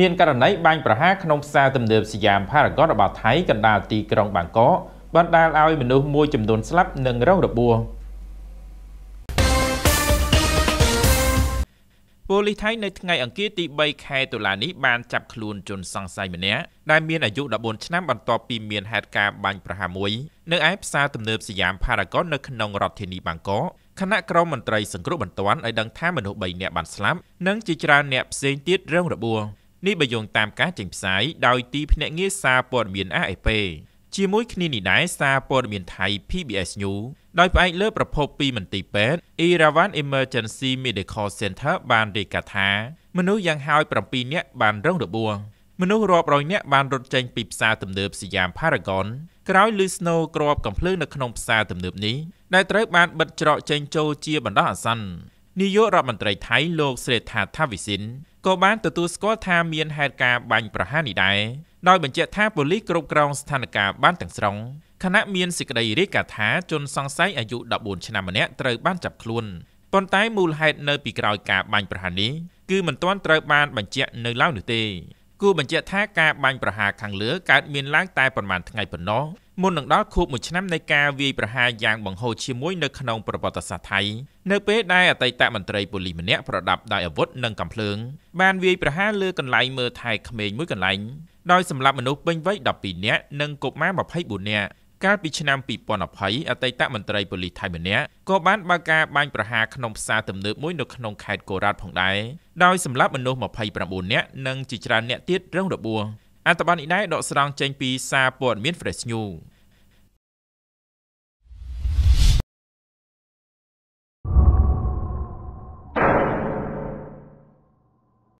មានករណីបាញ់ប្រហារក្នុងផ្សារទំនើបសយាម Paragon របស់ថៃកណ្ដាលទីក្រុងបាងកកបណ្ដាលឲ្យមនុស្សមួយចំនួនស្លាប់និងរងរបួសប៉ូលីសថៃនៅថ្ងៃអង្គារទី3ខែតុលានេះបានចាប់ខ្លួនជនសង្ស័យម្នាក់ដែលមានអាយុ14ឆ្នាំបន្ទាប់ពីមានហេតុការណ៍បាញ់ប្រហារមួយនៅឯផ្សារទំនើបសយាម Paragon នៅក្នុងរដ្ឋធានីបាងកកគណៈក្រមមន្ត្រីសង្គ្រោះបន្ទាន់ឲ្យដឹងថាមនុស្ស3នាក់បានស្លាប់និងជាច្រើនអ្នកផ្សេងទៀតរងរបួសនេះបើយោងតាមការចេញផ្សាយដោយទីភ្នាក់ងារសារព័ត៌មាន AFP ជាមួយគ្នានេះដែរសារព័ត៌មានថៃ PBS News ដោយផ្អែកលើប្រភពពីមន្ទីរពេទ្យ Irawan Emergency Medical Center បានរាយការណ៍ថាមនុស្សយ៉ាងហោច7នាក់បានរងរបួសមនុស្សរាប់រយនាក់បានរត់ចេញពីផ្សារទំនើបសយាម Paragon ក្រោយលឺស្នូក្របកំភ្លើងនៅក្នុងផ្សារទំនើបនេះដែលត្រូវបានបិទច្រកចេញចូលជាបណ្ដោះអាសន្ននាយករដ្ឋមន្ត្រីថៃលោកស្រីថាថាវិសិនក៏បានទទួលស្គាល់ថាមានហេតុការណ៍បាញ់ប្រហារនេះដែរដោយបញ្ជាក់ថាប៉ូលីសគ្រប់គ្រងស្ថានភាពបានទាំងស្រុងខណៈមានសេចក្តីរាយការណ៍ថាជនសង្ស័យអាយុ14ឆ្នាំម្នាក់ត្រូវបានចាប់ខ្លួនប៉ុន្តែមូលហេតុនៅពីក្រោយការបាញ់ប្រហារនេះគឺមិនទាន់ត្រូវបានបញ្ជាក់នៅឡើយនោះទេគូបញ្ជាក់ថាការបាញ់ប្រហារខាងលើកើតមានឡើងតែប្រមាណថ្ងៃប៉ុណ្ណោះមុននឹងដល់ខួបមួយឆ្នាំនៃការវាយប្រហារយ៉ាងបង្ហូរជាមួយនៅក្នុងប្រវត្តិសាស្ត្រថៃនៅពេលដែលអតីតមន្ត្រីប៉ូលីសម្នាក់ប្រដាប់ដោយអាវុធនិងកាំភ្លើង បានវាយប្រហារលើកន្លែងមើលថែក្មេងមួយកន្លែងដោយសម្លាប់មនុស្សពេញវ័យ12នាក់និងកុមារ24នាក់កាលពីឆ្នាំ2020អតីតមន្ត្រីប៉ូលីសថៃម្នាក់ក៏បានបើកការបាញ់ប្រហារក្នុងផ្សារទំនើបមួយនៅក្នុងខេត្តកូរ៉ាតផងដែរដោយសម្លាប់មនុស្ស29នាក់និងជាច្រើនអ្នកទៀតរងរបួសអត្ថបទនេះដែរដកស្រង់ចេញពីសារព័ត៌មាន Fresh News